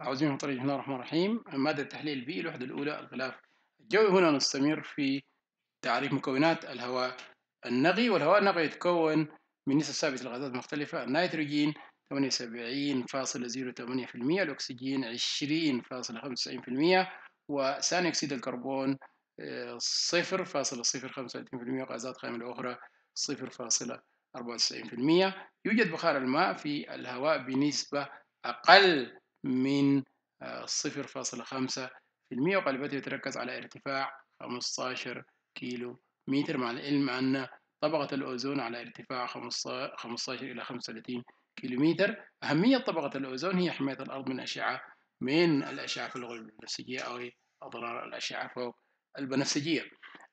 عاوزين عن طريق هنا الرحمن الرحيم مادة التحليل البيئي الوحدة الأولى الغلاف الجوي هنا نستمر في تعريف مكونات الهواء النقي والهواء النقي يتكون من نسب ثابتة لغازات مختلفة النيتروجين 78.08% الأكسجين 20.95% وثاني أكسيد الكربون 0.035% وغازات خام الأخرى 0.94% يوجد بخار الماء في الهواء بنسبة أقل من 0.5% وغالبيته يتركز على ارتفاع 15 كيلو متر مع العلم أن طبقة الأوزون على ارتفاع 15 إلى 35 كيلو متر أهمية طبقة الأوزون هي حماية الأرض من أشعة من الأشعة فوق البنفسجية أو أضرار الأشعة فوق البنفسجية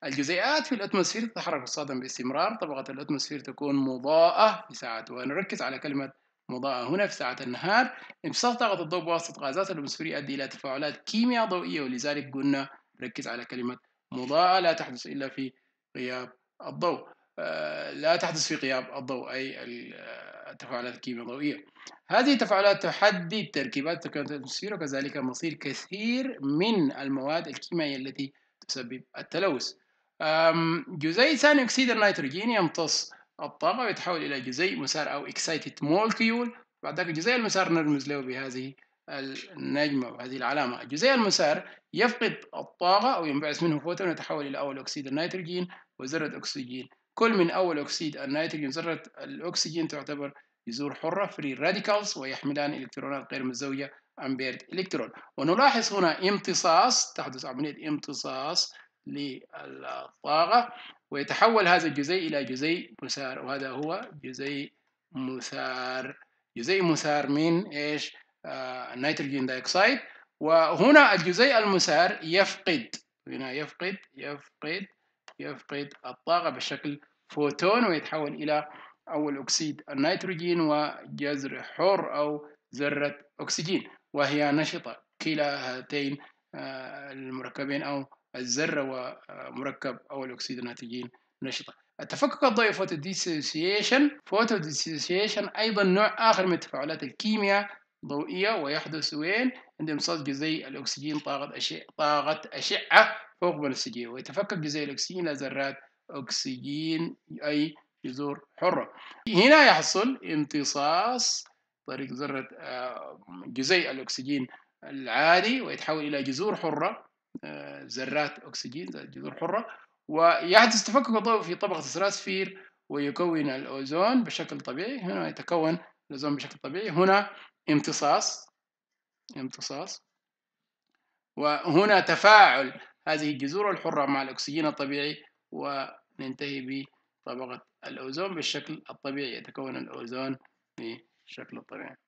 الجزيئات في الأتموسفير تتحرك الصادم باستمرار طبقة الأتموسفير تكون مضاءة في ساعات ونركز على كلمة مضاءه هنا في ساعات النهار انبساط طاقة الضوء بواسطة غازات الاتموسفير يؤدي إلى تفاعلات كيمياء ضوئية ولذلك قلنا ركز على كلمة مضاءة لا تحدث إلا في غياب الضوء آه، لا تحدث في غياب الضوء أي التفاعلات آه، الكيمياء الضوئية هذه التفاعلات تحدد تركيبات تكون الأتموسفير وكذلك مصير كثير من المواد الكيميائية التي تسبب التلوث جزيء ثاني أكسيد النيتروجين يمتص الطاقة بيتحول إلى جزيء مسار أو excited molecule بعد ذلك الجزيء المسار نرمز له بهذه النجمة وهذه العلامة الجزيء المسار يفقد الطاقة أو ينبعث منه فوتون يتحول إلى أول أكسيد النيتروجين وذرة أكسجين كل من أول أكسيد النيتروجين ذرة الأكسجين تعتبر جذور حرة فري radicals ويحملان إلكترونات غير مزدوجة أمبيرد إلكترون ونلاحظ هنا امتصاص تحدث عملية امتصاص للطاقة ويتحول هذا الجزيء إلى جزيء مثار وهذا هو جزيء مثار جزيء مثار من إيش؟ النيتروجين آه، دايكسايد وهنا الجزيء المثار يفقد هنا يفقد يفقد يفقد الطاقة بشكل فوتون ويتحول إلى أول أكسيد النيتروجين وجذر حر أو ذرة أكسجين وهي نشطة كلا هاتين آه، المركبين أو الذره ومركب او الاكسيد الناتجين نشطه التفكك الضوئي فوتو فوتو ديسوسيشن ايضا نوع اخر من تفاعلات الكيمياء الضوئيه ويحدث وين عند امتصاص جزيء الاكسجين طاقه اشعه طاقه اشعه فوق بنفسجيه ويتفكك جزيء الاكسجين الى ذرات اكسجين اي جذور حره هنا يحصل امتصاص طريق ذره آه، جزيء الاكسجين العادي ويتحول الى جذور حره آه، ذرات أكسجين ذات جذور حرة ويحدث تفكك الضوء في طبقة الستراتسفير ويكون الأوزون بشكل طبيعي هنا يتكون الأوزون بشكل طبيعي هنا امتصاص امتصاص وهنا تفاعل هذه الجذور الحرة مع الأكسجين الطبيعي وننتهي بطبقة الأوزون بالشكل الطبيعي يتكون الأوزون بشكل طبيعي